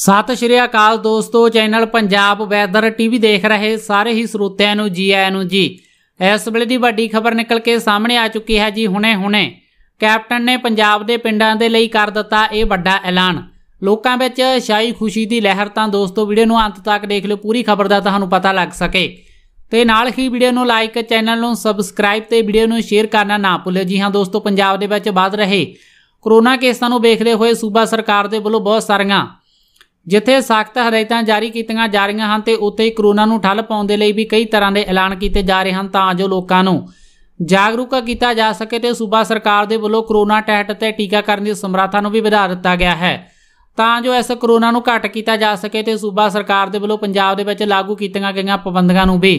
ਸਤਿ ਸ਼੍ਰੀ ਅਕਾਲ ਦੋਸਤੋ channel Punjab weather TV ਦੇਖ ਰਹੇ ਸਾਰੇ ਹੀ ਸਰੋਤਿਆਂ ਨੂੰ ਜੀ ਆਇਆਂ ਨੂੰ ਜੀ ਇਸ ਵੇਲੇ ਦੀ ਵੱਡੀ ਖਬਰ ਨਿਕਲ ਕੇ ਸਾਹਮਣੇ ਆ ਚੁੱਕੀ ਹੈ ਜੀ ਹੁਣੇ-ਹੁਣੇ ਕੈਪਟਨ ਨੇ ਪੰਜਾਬ ਦੇ ਪਿੰਡਾਂ ਦੇ ਲਈ ਕਰ ਦਿੱਤਾ ਇਹ ਵੱਡਾ ਐਲਾਨ ਲੋਕਾਂ ਵਿੱਚ ਸ਼ਾਈ ਖੁਸ਼ੀ ਦੀ ਲਹਿਰ ਤਾਂ ਦੋਸਤੋ ਵੀਡੀਓ ਨੂੰ ਅੰਤ ਤੱਕ ਦੇਖ ਲਿਓ ਪੂਰੀ ਖਬਰ ਦਾ ਤੁਹਾਨੂੰ ਪਤਾ ਲੱਗ ਸਕੇ ਤੇ ਨਾਲ ਹੀ ਵੀਡੀਓ ਨੂੰ ਲਾਈਕ ਚੈਨਲ ਨੂੰ ਸਬਸਕ੍ਰਾਈਬ ਤੇ ਵੀਡੀਓ ਨੂੰ ਸ਼ੇਅਰ ਕਰਨਾ ਨਾ ਭੁੱਲਿਓ ਜੀ ਹਾਂ ਦੋਸਤੋ ਪੰਜਾਬ ਦੇ ਵਿੱਚ ਵੱਧ ਰਹੇ ਕਰੋਨਾ ਕੇਸਾਂ ਨੂੰ ਵੇਖਦੇ ਹੋਏ ਸੂਬਾ ਸਰਕਾਰ ਦੇ ਵੱਲੋਂ ਬਹੁਤ ਸਾਰੀਆਂ ਜਿੱਥੇ ਸਖਤ ਹਦਾਇਤਾਂ ਜਾਰੀ ਕੀਤੀਆਂ ਜਾ ਰਹੀਆਂ ਹਨ ਤੇ ਉੱਥੇ ਹੀ ਕਰੋਨਾ ਨੂੰ ਠੱਲ ਪਾਉਣ ਦੇ ਲਈ ਵੀ ਕਈ ਤਰ੍ਹਾਂ ਦੇ ਐਲਾਨ ਕੀਤੇ ਜਾ ਰਹੇ ਹਨ ਤਾਂ ਜੋ ਲੋਕਾਂ ਨੂੰ ਜਾਗਰੂਕ ਕੀਤਾ ਜਾ ਸਕੇ ਤੇ ਸੂਬਾ ਸਰਕਾਰ ਦੇ ਵੱਲੋਂ ਕਰੋਨਾ ਟੈਸਟ ਤੇ ਟੀਕਾਕਰਨ ਦੀ ਸਮਰੱਥਾ ਨੂੰ ਵੀ ਵਧਾ ਦਿੱਤਾ ਗਿਆ ਹੈ ਤਾਂ ਜੋ ਇਸ ਕਰੋਨਾ ਨੂੰ ਘਟ ਕੀਤਾ ਜਾ ਸਕੇ ਤੇ ਸੂਬਾ ਸਰਕਾਰ ਦੇ ਵੱਲੋਂ ਪੰਜਾਬ ਦੇ ਵਿੱਚ ਲਾਗੂ ਕੀਤੀਆਂ ਗਈਆਂ ਪਾਬੰਦੀਆਂ ਨੂੰ ਵੀ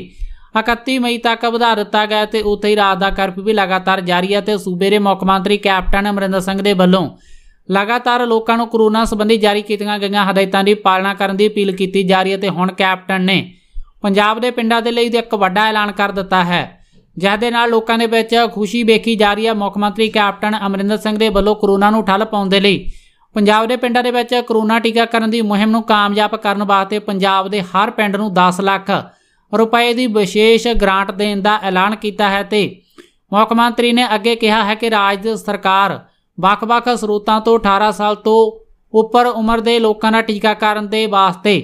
31 ਮਈ ਤੱਕ ਵਧਾ ਦਿੱਤਾ ਗਿਆ ਤੇ ਉੱਥੇ ਹੀ ਰਾਤ ਦਾ ਕਰਫਿਊ ਵੀ ਲਗਾਤਾਰ ਜਾਰੀ ਹੈ ਤੇ ਸੂਬੇ ਦੇ ਮੁੱਖ ਮੰਤਰੀ ਕੈਪਟਨ ਅਮਰਿੰਦਰ ਸਿੰਘ ਦੇ ਵੱਲੋਂ ਲਗਾਤਾਰ ਲੋਕਾਂ ਨੂੰ ਕਰੋਨਾ ਸੰਬੰਧੀ ਜਾਰੀ ਕੀਤੀਆਂ ਗਈਆਂ ਹਦਾਇਤਾਂ ਦੀ ਪਾਲਣਾ ਕਰਨ ਦੀ ਅਪੀਲ ਕੀਤੀ ਜਾ ਰਹੀ ਹੈ ਤੇ ਹੁਣ ਕੈਪਟਨ ਨੇ ਪੰਜਾਬ ਦੇ ਪਿੰਡਾਂ ਦੇ ਲਈ ਇੱਕ ਵੱਡਾ ਐਲਾਨ ਕਰ ਦਿੱਤਾ ਹੈ ਜਿਸ ਦੇ ਨਾਲ ਲੋਕਾਂ ਦੇ ਵਿੱਚ ਖੁਸ਼ੀ ਵੇਖੀ ਜਾ ਰਹੀ ਹੈ ਮੁੱਖ ਮੰਤਰੀ ਕੈਪਟਨ ਅਮਰਿੰਦਰ ਸਿੰਘ ਦੇ ਵੱਲੋਂ ਕਰੋਨਾ ਨੂੰ ਠੱਲ ਪਾਉਣ ਦੇ ਲਈ ਪੰਜਾਬ ਦੇ ਪਿੰਡਾਂ ਦੇ ਵਿੱਚ ਕਰੋਨਾ ਟੀਕਾਕਰਨ ਦੀ ਮੁਹਿੰਮ ਨੂੰ ਕਾਮਯਾਬ ਕਰਨ ਵਾਸਤੇ ਪੰਜਾਬ ਦੇ ਹਰ ਪਿੰਡ ਨੂੰ 10 ਲੱਖ ਰੁਪਏ ਦੀ ਵਿਸ਼ੇਸ਼ ਗ੍ਰਾਂਟ ਦੇਣ ਦਾ ਐਲਾਨ ਕੀਤਾ ਹੈ ਤੇ ਮੁੱਖ ਮੰਤਰੀ ਨੇ ਅੱਗੇ ਕਿਹਾ ਹੈ ਕਿ ਰਾਜ ਸਰਕਾਰ ਵੱਖ-ਵੱਖ ਸਰੋਤਾਂ ਤੋਂ 18 ਸਾਲ ਤੋਂ ਉੱਪਰ ਉਮਰ ਦੇ ਲੋਕਾਂ ਦਾ ਟੀਕਾਕਰਨ ਦੇ ਵਾਸਤੇ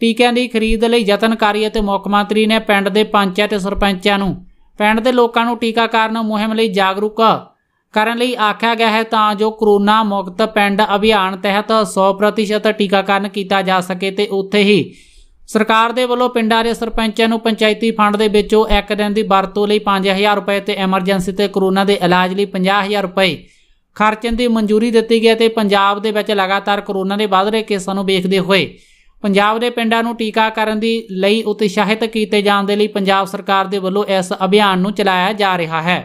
ਟੀਕਿਆਂ ਦੀ ਖਰੀਦ ਲਈ ਯਤਨ ਕਰੀ ਅਤੇ ਮੁੱਖ ਮੰਤਰੀ ਨੇ ਪਿੰਡ ਦੇ ਪੰਚਾਇਤ ਤੇ ਸਰਪੰਚਾਂ ਨੂੰ ਪਿੰਡ ਦੇ ਲੋਕਾਂ ਨੂੰ ਟੀਕਾਕਰਨ ਮੁਹਿੰਮ ਲਈ ਜਾਗਰੂਕ ਕਰਨ ਲਈ ਆਖਿਆ ਗਿਆ ਹੈ ਤਾਂ ਜੋ ਕਰੋਨਾ ਮੁਕਤ ਪਿੰਡ ਅਭਿਆਨ ਤਹਿਤ 100% ਟੀਕਾਕਰਨ ਕੀਤਾ ਜਾ ਸਕੇ ਤੇ ਉੱਥੇ ਹੀ ਸਰਕਾਰ ਦੇ ਵੱਲੋਂ ਪਿੰਡਾਂ ਦੇ ਸਰਪੰਚਾਂ ਨੂੰ ਪੰਚਾਇਤੀ ਫੰਡ ਦੇ ਵਿੱਚੋਂ ਇੱਕ ਦਿਨ ਦੀ ਵਰਤੋਂ ਲਈ 5000 ਰੁਪਏ ਤੇ ਐਮਰਜੈਂਸੀ ਤੇ ਕਰੋਨਾ ਦੇ ਇਲਾਜ ਲਈ 50000 ਰੁਪਏ ਖਰਚਣ ਦੀ ਮਨਜ਼ੂਰੀ ਦਿੱਤੀ ਗਈ ਤੇ ਪੰਜਾਬ ਦੇ ਵਿੱਚ ਲਗਾਤਾਰ ਕਰੋਨਾ ਦੇ ਵਧ ਰਹੇ ਕੇਸਾਂ ਨੂੰ ਵੇਖਦੇ ਹੋਏ ਪੰਜਾਬ ਦੇ ਪਿੰਡਾਂ ਨੂੰ ਟੀਕਾਕਰਨ ਦੀ ਲਈ ਉਤਸ਼ਾਹਿਤ ਕੀਤੇ ਜਾਣ ਦੇ ਲਈ ਪੰਜਾਬ ਸਰਕਾਰ ਦੇ ਵੱਲੋਂ ਇਸ ਅਭਿਆਨ ਨੂੰ ਚਲਾਇਆ ਜਾ ਰਿਹਾ ਹੈ